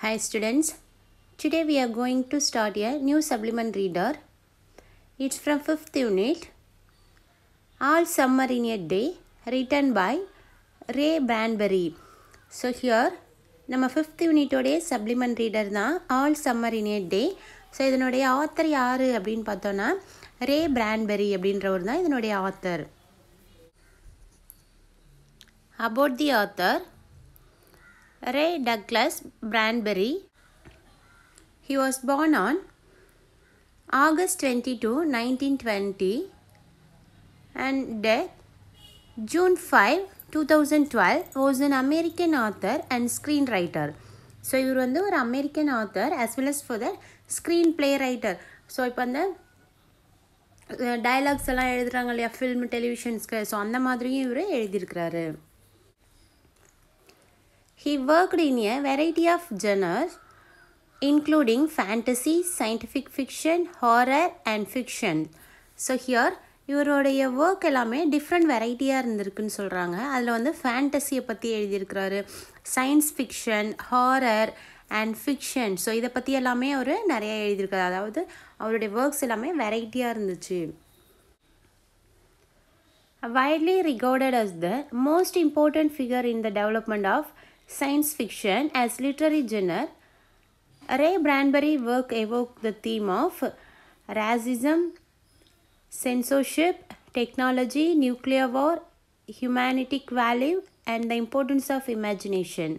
Hi students, today we are going to start a new supplement reader. It's from 5th unit, All Summer in a Day, written by Ray Bradbury. So here, நம்ம fifth யூனிட்டோடைய supplement reader தான் all summer in a day so இதனுடைய author யார் அப்படின்னு பார்த்தோன்னா Ray Bradbury அப்படின்றவர் தான் இதனுடைய author about the author Ray Douglas Branbury. He was born on August 22, 1920 and death June 5, 2012 was an American author and screenwriter. So இவர் வந்து ஒரு American author as well as for the screen play writer so இப்போ அந்த dialogues எல்லாம் எழுதுகிறாங்க இல்லையா film டெலிவிஷன்ஸ்க்கு so அந்த மாதிரியும் இவர் எழுதியிருக்கிறாரு He worked in a variety of genres, including fantasy, scientific fiction, horror, and fiction. So, here இவருடைய ஒர்க் எல்லாமே டிஃப்ரெண்ட் வெரைட்டியாக இருந்திருக்குன்னு சொல்கிறாங்க அதில் வந்து ஃபேண்டஸியை பற்றி எழுதியிருக்கிறாரு science fiction horror and fiction so இதை பற்றி எல்லாமே அவர் நிறைய எழுதியிருக்காரு அதாவது அவருடைய ஒர்க்ஸ் எல்லாமே வெரைட்டியாக இருந்துச்சு widely regarded as the most important figure in the development of science fiction as literary genre, Ray Bradbury's work evoked the theme of racism, censorship, technology, nuclear war, humanitic value, and the importance of imagination.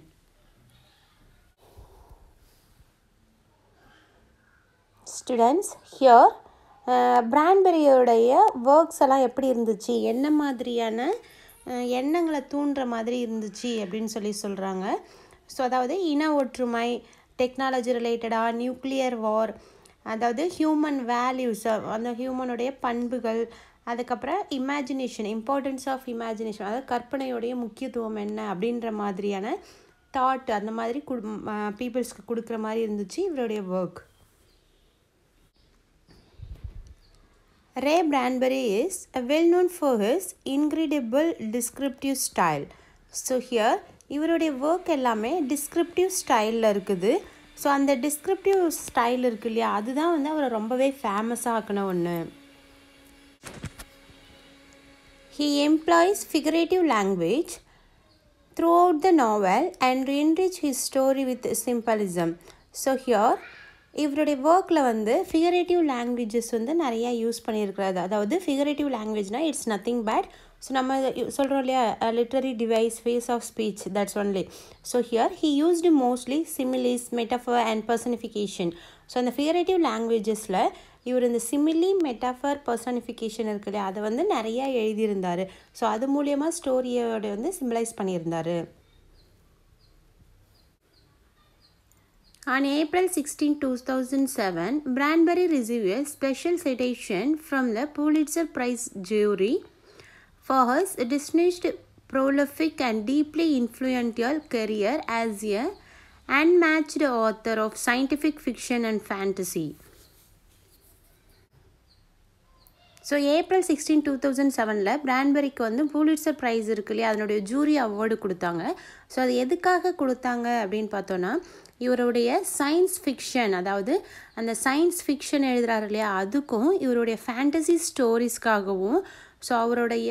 work. Here பிராண்ட்பெரியோடைய works எல்லாம் எப்படி இருந்துச்சு என்ன மாதிரியான எண்ணங்களை தூண்டுற மாதிரி இருந்துச்சு அப்படின்னு சொல்லி சொல்கிறாங்க ஸோ அதாவது இன ஒற்றுமை டெக்னாலஜி ரிலேட்டடாக நியூக்ளியர் வார் அதாவது ஹியூமன் வேல்யூஸ் அந்த ஹியூமனுடைய பண்புகள் அதுக்கப்புறம் இமேஜினேஷன் இம்பார்ட்டன்ஸ் ஆஃப் இமேஜினேஷன் அதாவது கற்பனையுடைய முக்கியத்துவம் என்ன அப்படின்ற மாதிரியான தாட் அந்த மாதிரி கு பீப்புள்ஸ்க்கு கொடுக்குற மாதிரி இருந்துச்சு இவருடைய work Ray Bradbury is well known for his incredible descriptive style. So here, your work ellame descriptive style la So and the descriptive style irukku illaya adhu dhaan vandha avara rombave famous aakana onnu. He employs figurative language throughout the novel and enrich his story with symbolism. So here இவருடைய ஒர்க்கில் வந்து figurative languages வந்து நிறையா use பண்ணியிருக்கிறது அதாவது figurative லாங்குவேஜ்னால் it's nothing bad so நம்ம சொல்கிறோம் இல்லையா literary device face of speech that's only so here he used mostly similes metaphor and personification so அந்த ஃபிகரேட்டிவ் லாங்குவேஜஸில் இவர் இந்த சிமிலி மெட்டாஃபர் பர்சனிஃபிகேஷன் இருக்கு இல்லையா அதை வந்து நிறையா எழுதியிருந்தார் ஸோ அது மூலியமாக ஸ்டோரியோட வந்து சிம்பிளைஸ் பண்ணியிருந்தார் On April 16, 2007, Branbury received a special citation from the Pulitzer Prize jury for his distinguished, prolific and deeply influential career as a unmatched author of scientific fiction and fantasy. So April sixteen two thousand செவனில் பிராண்ட்பெரிக்கு வந்து பூலிட்சர் price இருக்கு இல்லையா அதனுடைய jury award கொடுத்தாங்க so அது எதுக்காக கொடுத்தாங்க அப்படின்னு பார்த்தோன்னா இவருடைய சயின்ஸ் ஃபிக்ஷன் அதாவது அந்த சயின்ஸ் ஃபிக்ஷன் எழுதுகிறாரு இல்லையா அதுக்கும் இவருடைய ஃபேண்டசி ஸ்டோரிஸ்க்காகவும் ஸோ அவருடைய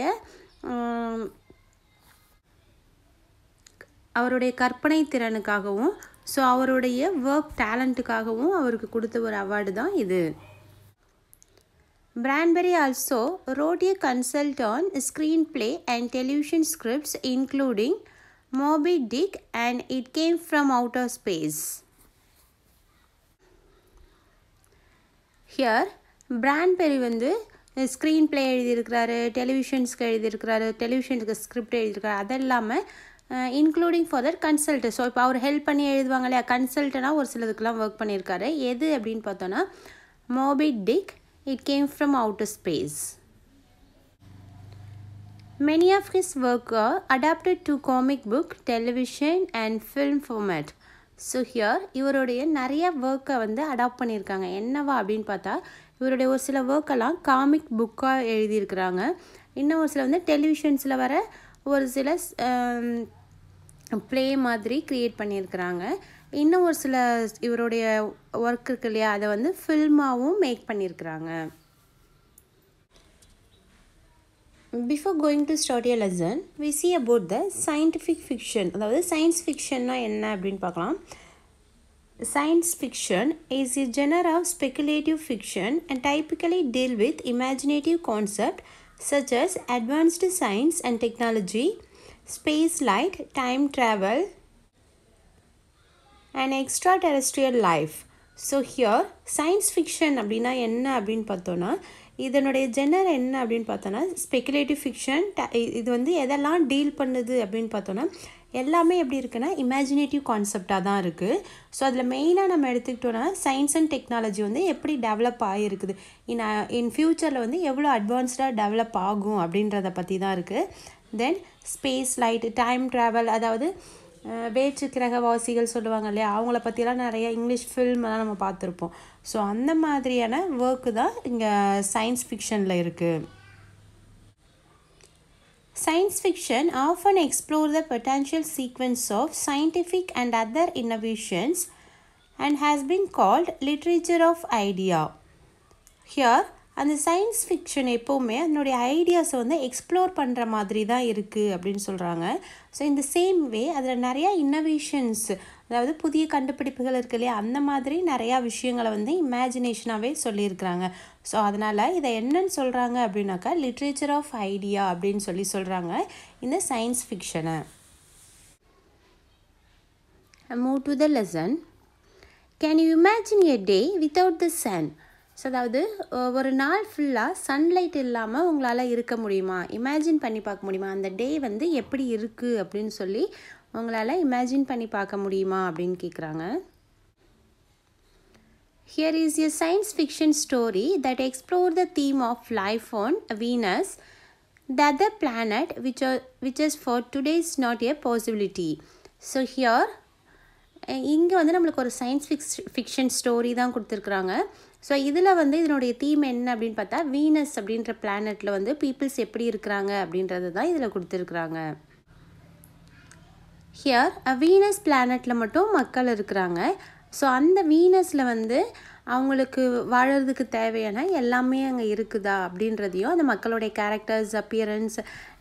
அவருடைய கற்பனை திறனுக்காகவும் ஸோ அவருடைய ஒர்க் டேலண்ட்டுக்காகவும் அவருக்கு கொடுத்த ஒரு அவார்டு தான் இது Branbury also wrote a consult on screenplay and television scripts including Moby Dick and It Came From Outer Space. Here Bradbury வந்து ஸ்க்ரீன் பிளே எழுதியிருக்கிறாரு டெலிவிஷன்ஸ்க்கு எழுதியிருக்கிறாரு டெலிவிஷனுக்கு ஸ்கிரிப்ட் எழுதியிருக்காரு அது இல்லாமல் including for that consult so இப்போ அவர் ஹெல்ப் பண்ணி எழுதுவாங்க இல்லையா கன்சல்டனாக ஒரு சிலதுக்கெலாம் ஒர்க் பண்ணியிருக்காரு எது அப்படின்னு பார்த்தோன்னா Moby Dick It came from outer space. Many of his work are adapted to comic book, television and film format. So here இவருடைய நிறைய ஒர்க்கை வந்து அடாப்ட் பண்ணியிருக்காங்க என்னவா அப்படின்னு பார்த்தா இவருடைய ஒரு சில ஒர்க்கெல்லாம் காமிக் புக்காக எழுதியிருக்கிறாங்க இன்னும் ஒரு சில வந்து டெலிவிஷன்ஸில் வர ஒரு சில ப்ளே மாதிரி க்ரியேட் பண்ணியிருக்கிறாங்க இன்னும் ஒரு சில இவருடைய ஒர்க் இருக்கு இல்லையா அதை வந்து ஃபில்மாகவும் மேக் பண்ணியிருக்கிறாங்க before going to start a lesson we see about the scientific fiction அதாவது சயின்ஸ் ஃபிக்ஷன்னா என்ன அப்படின்னு பார்க்கலாம் science fiction is a genre of speculative fiction and typically deal with imaginative concept such advanced science and technology space light time travel and extraterrestrial life so here science fiction அப்படின்னா என்ன அப்படின்னு பார்த்தோன்னா இதனுடைய genre என்ன அப்படின்னு பார்த்தோன்னா speculative fiction இது வந்து எதெல்லாம் டீல் பண்ணுது அப்படின்னு பார்த்தோன்னா எல்லாமே எப்படி இருக்குன்னா இமேஜினேட்டிவ் கான்செப்டாக தான் இருக்குது ஸோ அதில் மெயினாக நம்ம எடுத்துக்கிட்டோன்னா சயின்ஸ் அண்ட் டெக்னாலஜி வந்து எப்படி டெவலப் ஆகிருக்குது இன் இன் ஃப்யூச்சரில் வந்து எவ்வளோ அட்வான்ஸ்டாக டெவலப் ஆகும் அப்படின்றத பற்றி தான் இருக்குது then space light time travel அதாவது வேற்று கிரகவாசிகள் சொல்லுவாங்க இல்லையா அவங்கள பற்றிலாம் நிறைய இங்கிலீஷ் ஃபில்மெல்லாம் நம்ம பார்த்துருப்போம் ஸோ அந்த மாதிரியான ஒர்க்கு தான் இங்கே சயின்ஸ் ஃபிக்ஷனில் இருக்குது science fiction of and explore the potential sequence of scientific and other innovations and has been called literature of idea here அந்த சயின்ஸ் ஃபிக்ஷன் எப்போவுமே அதனுடைய ஐடியாஸை வந்து எக்ஸ்ப்ளோர் பண்ணுற மாதிரி தான் இருக்குது அப்படின்னு சொல்கிறாங்க ஸோ இந்த சேம் வே அதில் நிறையா இன்னோவேஷன்ஸ் அதாவது புதிய கண்டுபிடிப்புகள் இருக்கு இல்லையா அந்த மாதிரி நிறையா விஷயங்களை வந்து இமேஜினேஷனாகவே சொல்லியிருக்கிறாங்க ஸோ அதனால் இதை என்னன்னு சொல்கிறாங்க அப்படின்னாக்கா லிட்ரேச்சர் ஆஃப் ஐடியா அப்படின்னு சொல்லி சொல்கிறாங்க இந்த சயின்ஸ் ஃபிக்ஷனை move to the lesson can you imagine a day without the sun so அதாவது ஒரு நாள் ஃபுல்லாக சன்லைட் இல்லாமல் உங்களால் இருக்க முடியுமா இமேஜின் பண்ணி பார்க்க முடியுமா அந்த டே வந்து எப்படி இருக்குது அப்படின்னு சொல்லி உங்களால் இமேஜின் பண்ணி பார்க்க முடியுமா அப்படின்னு கேட்குறாங்க here is a science fiction story that explore the theme of life on Venus the other planet which which is for today is not a possibility so here இங்கே வந்து நம்மளுக்கு ஒரு சயின்ஸ் ஃபிக்ஸ் ஃபிக்ஷன் ஸ்டோரி தான் கொடுத்துருக்குறாங்க so இதில் வந்து இதனுடைய theme என்ன அப்படின்னு பார்த்தா வீனஸ் அப்படின்ற பிளானட்டில் வந்து பீப்புள்ஸ் எப்படி இருக்கிறாங்க அப்படின்றது தான் இதில் கொடுத்துருக்குறாங்க ஹியர் வீனஸ் பிளானட்டில் மட்டும் மக்கள் இருக்கிறாங்க ஸோ அந்த வீனஸில் வந்து அவங்களுக்கு வாழறதுக்கு தேவையான எல்லாமே அங்கே இருக்குதா அப்படின்றதையும் அந்த மக்களுடைய கேரக்டர்ஸ் அப்பியரன்ஸ்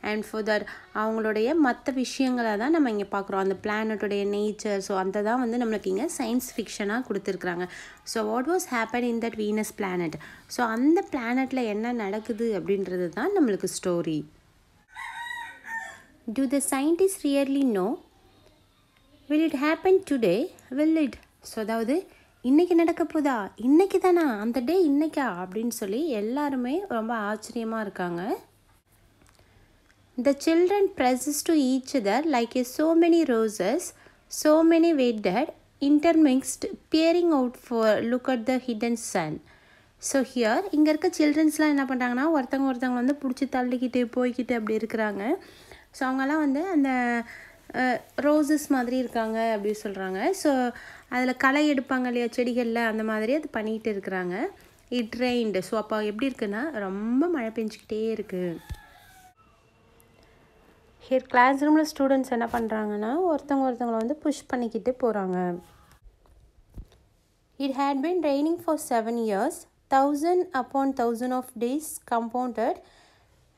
அண்ட் ஃபர்தர் அவங்களுடைய மற்ற விஷயங்களை தான் நம்ம இங்கே பார்க்குறோம் அந்த பிளானட்டுடைய நேச்சர் ஸோ அந்த தான் வந்து நம்மளுக்கு இங்கே சயின்ஸ் ஃபிக்ஷனாக கொடுத்துருக்குறாங்க so what was happen in that Venus planet so அந்த பிளானட்டில் என்ன நடக்குது அப்படின்றது தான் நம்மளுக்கு story to the scientist really know will it happen today will it so அதாவது இன்றைக்கி நடக்க போதா இன்றைக்கி தானா அந்த டே இன்றைக்கா அப்படின்னு சொல்லி எல்லாருமே ரொம்ப ஆச்சரியமாக இருக்காங்க the children presses to each other like a so many roses so many wetted intermixed peering out for look at the hidden sun so here இங்கே இருக்க சில்ட்ரன்ஸ்லாம் என்ன பண்ணுறாங்கன்னா ஒருத்தவங்க ஒருத்தவங்க வந்து பிடிச்சி தள்ளிக்கிட்டு போய்கிட்டு அப்படி இருக்கிறாங்க ஸோ அவங்கெல்லாம் வந்து அந்த ரோசஸ் மாதிரி இருக்காங்க அப்படி சொல்கிறாங்க ஸோ அதில் களை எடுப்பாங்க இல்லையா செடிகளில் அந்த மாதிரி அது பண்ணிகிட்டு இருக்கிறாங்க இட் ரெயின்டு ஸோ அப்போ எப்படி இருக்குன்னா ரொம்ப மழை பெஞ்சிக்கிட்டே இருக்குது ஹியர் கிளாஸ் ரூமில் ஸ்டூடெண்ட்ஸ் என்ன பண்ணுறாங்கன்னா ஒருத்தவங்க ஒருத்தவங்களை வந்து புஷ் பண்ணிக்கிட்டு போகிறாங்க it had been raining for seven years thousand upon thousand of days compounded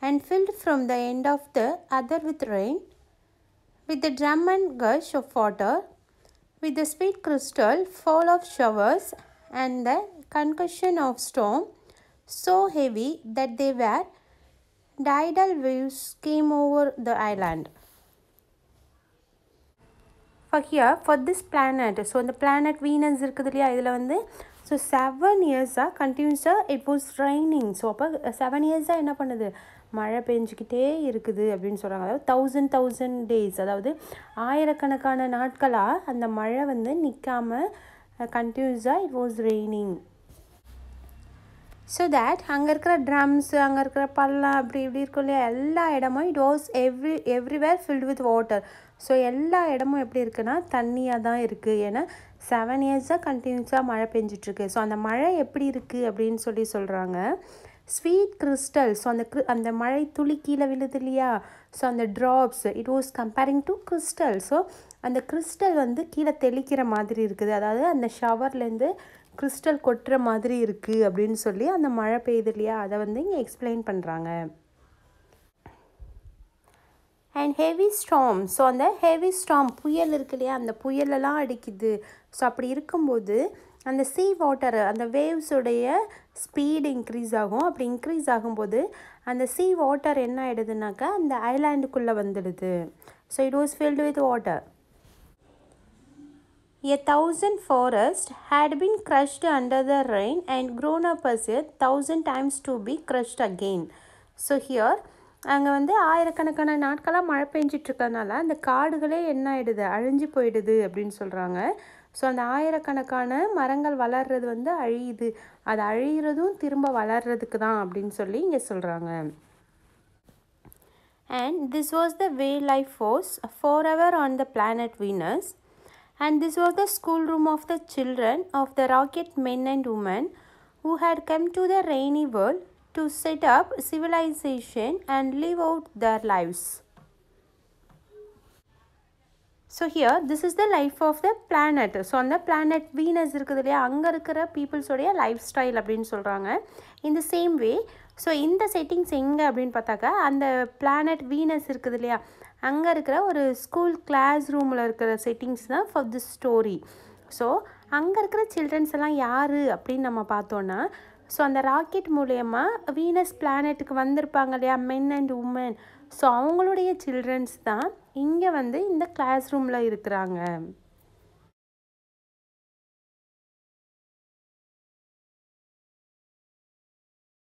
and filled from the end of the other with rain with the drum and gush of water, with the sweet crystal fall of showers and the concussion of storm so heavy that they were tidal waves came over the island. For here, for this planet, so the planet Venus so 7 years வந்து so seven இயர்ஸாக கண்டினியூஸாக it was raining so அப்போ seven இயர்ஸாக என்ன பண்ணுது மழை பெஞ்சிக்கிட்டே இருக்குது அப்படின்னு சொல்கிறாங்க அதாவது தௌசண்ட் தௌசண்ட் டேஸ் அதாவது ஆயிரக்கணக்கான நாட்களாக அந்த மழை வந்து நிற்காமல் கண்டினியூஸாக it was raining so that அங்கே இருக்கிற ட்ரம்ஸ் அங்கே இருக்கிற பள்ளம் அப்படி இப்படி இருக்கும் இல்லையா எல்லா இடமும் it was every everywhere filled with water so எல்லா இடமும் எப்படி இருக்குன்னா தண்ணியாக தான் இருக்குது ஏன்னா செவன் இயர்ஸாக கண்டினியூஸாக மழை பெஞ்சிட்ருக்கு ஸோ அந்த மழை எப்படி இருக்குது அப்படின்னு சொல்லி சொல்கிறாங்க ஸ்வீட் கிறிஸ்டல் ஸோ அந்த அந்த மழை துளி கீழே விழுது இல்லையா ஸோ அந்த drops it was comparing to crystal so அந்த கிறிஸ்டல் வந்து கீழே தெளிக்கிற மாதிரி இருக்குது அதாவது அந்த ஷவர்லேருந்து கிறிஸ்டல் கொட்டுற மாதிரி இருக்குது அப்படின்னு சொல்லி அந்த மழை பெய்யுது இல்லையா அதை வந்து இங்கே எக்ஸ்பிளைன் பண்ணுறாங்க அண்ட் ஹெவி ஸ்ட்ராம் ஸோ அந்த ஹெவி ஸ்டாம் புயல் இருக்கு இல்லையா அந்த புயலெல்லாம் அடிக்குது ஸோ அப்படி இருக்கும்போது அந்த சீ வாட்டர் அந்த வேவ்ஸுடைய ஸ்பீடு இன்க்ரீஸ் ஆகும் அப்படி இன்க்ரீஸ் ஆகும்போது அந்த சீ வாட்டர் என்ன ஆகிடுதுனாக்கா அந்த ஐலாண்டுக்குள்ளே வந்துடுது so it was filled with water a thousand forest had been crushed under the rain and grown up a thousand times to be crushed again so here அங்கே வந்து ஆயிரக்கணக்கான நாட்களாக மழை பெஞ்சிட்ருக்கனால அந்த காடுகளே என்ன ஆகிடுது அழிஞ்சு போயிடுது அப்படின்னு சொல்கிறாங்க ஸோ அந்த ஆயிரக்கணக்கான மரங்கள் வளர்றது வந்து அழியுது அது அழியிறதும் திரும்ப வளர்றதுக்கு தான் அப்படின்னு சொல்லி இங்கே சொல்கிறாங்க and this was the way life force forever on the planet Venus and this was the school room of the children of the rocket men and women who had come to the rainy world to set up civilization and live out their lives. So here this is the life of the planet so அந்த planet Venus இருக்குது இல்லையா அங்கே இருக்கிற பீப்புள்ஸோடைய life style அப்படின்னு சொல்கிறாங்க இந்த same way so இந்த settings எங்கே அப்படின்னு பார்த்தாக்கா அந்த பிளானட் வீனஸ் இருக்குது இல்லையா அங்கே இருக்கிற ஒரு ஸ்கூல் கிளாஸ் ரூமில் இருக்கிற செட்டிங்ஸ் தான் ஃபார் திஸ் ஸ்டோரி ஸோ அங்கே இருக்கிற சில்ட்ரன்ஸ் எல்லாம் யார் அப்படின்னு நம்ம பார்த்தோன்னா ஸோ அந்த ராக்கெட் மூலயமா வீனஸ் பிளானெட்டுக்கு வந்திருப்பாங்க இல்லையா மென் அண்ட் உமன் ஸோ அவங்களுடைய சில்ட்ரன்ஸ் தான் இங்கே வந்து இந்த கிளாஸ் ரூமில் இருக்கிறாங்க